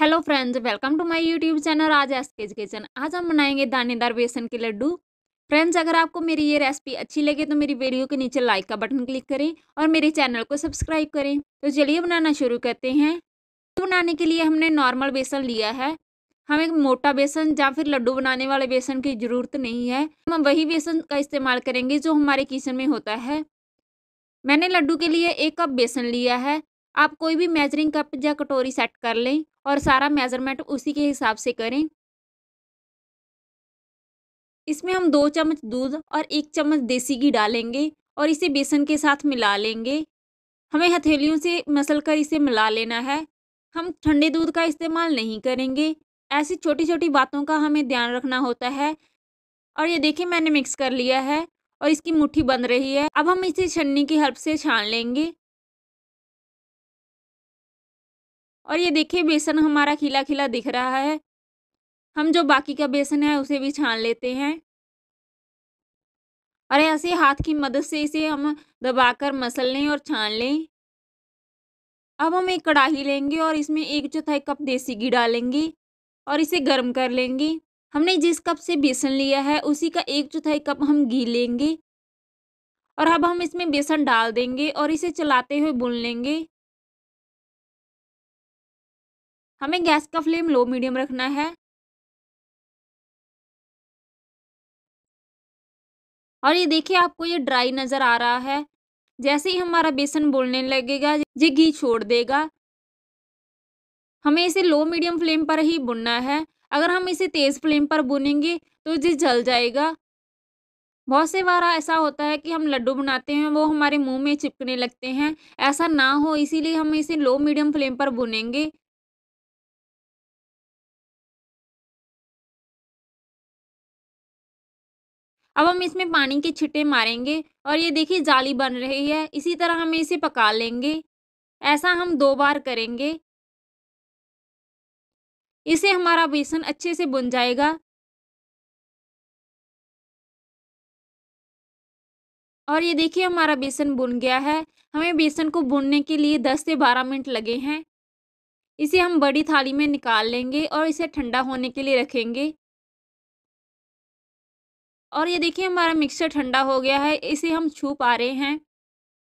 hello friends welcome to my YouTube channel आज S K's kitchen आज हम बनाएंगे दानेदार बेसन के लड्डू फ्रेंड्स अगर आपको मेरी ये रेसिपी अच्छी लगे तो मेरी वीडियो के नीचे लाइक का बटन क्लिक करें और मेरे चैनल को सब्सक्राइब करें तो चलिए बनाना शुरू करते हैं बनाने के लिए हमने नॉर्मल बेसन लिया है हमें मोटा बेसन या फिर लड्डू बनाने वाले बेसन की ज़रूरत नहीं है हम वही बेसन का इस्तेमाल करेंगे जो हमारे किचन में होता है मैंने लड्डू के लिए एक कप बेसन लिया है आप कोई भी मेजरिंग कप या कटोरी सेट कर लें और सारा मेज़रमेंट उसी के हिसाब से करें इसमें हम दो चम्मच दूध और एक चम्मच देसी घी डालेंगे और इसे बेसन के साथ मिला लेंगे हमें हथेलियों से मसल कर इसे मिला लेना है हम ठंडे दूध का इस्तेमाल नहीं करेंगे ऐसी छोटी छोटी बातों का हमें ध्यान रखना होता है और ये देखिए मैंने मिक्स कर लिया है और इसकी मुट्ठी बन रही है अब हम इसे छन्नी की हेल्प से छान लेंगे और ये देखिए बेसन हमारा खिला खिला दिख रहा है हम जो बाकी का बेसन है उसे भी छान लेते हैं और ऐसे हाथ की मदद से इसे हम दबाकर मसल लें और छान लें अब हम एक कढ़ाई लेंगे और इसमें एक चौथाई कप देसी घी डालेंगे और इसे गर्म कर लेंगे हमने जिस कप से बेसन लिया है उसी का एक चौथाई कप हम घी लेंगे और अब हम इसमें बेसन डाल देंगे और इसे चलाते हुए भून लेंगे हमें गैस का फ्लेम लो मीडियम रखना है और ये देखिए आपको ये ड्राई नज़र आ रहा है जैसे ही हमारा बेसन बोलने लगेगा ये घी छोड़ देगा हमें इसे लो मीडियम फ्लेम पर ही बुनना है अगर हम इसे तेज़ फ्लेम पर बुनेंगे तो ये जल जाएगा बहुत से बार ऐसा होता है कि हम लड्डू बनाते हैं वो हमारे मुंह में चिपकने लगते हैं ऐसा ना हो इसीलिए हम इसे लो मीडियम फ्लेम पर बुनेंगे अब हम इसमें पानी के छिटे मारेंगे और ये देखिए जाली बन रही है इसी तरह हम इसे पका लेंगे ऐसा हम दो बार करेंगे इसे हमारा बेसन अच्छे से बुन जाएगा और ये देखिए हमारा बेसन बुन गया है हमें बेसन को बुनने के लिए दस से बारह मिनट लगे हैं इसे हम बड़ी थाली में निकाल लेंगे और इसे ठंडा होने के लिए रखेंगे और ये देखिए हमारा मिक्सचर ठंडा हो गया है इसे हम छू पा रहे हैं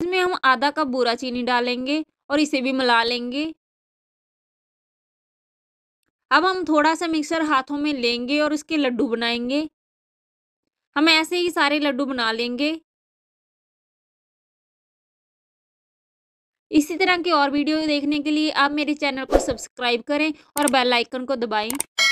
इसमें हम आधा कप बूरा चीनी डालेंगे और इसे भी मिला लेंगे अब हम थोड़ा सा मिक्सर हाथों में लेंगे और इसके लड्डू बनाएंगे हम ऐसे ही सारे लड्डू बना लेंगे इसी तरह की और वीडियो देखने के लिए आप मेरे चैनल को सब्सक्राइब करें और बेल आइकन को दबाएं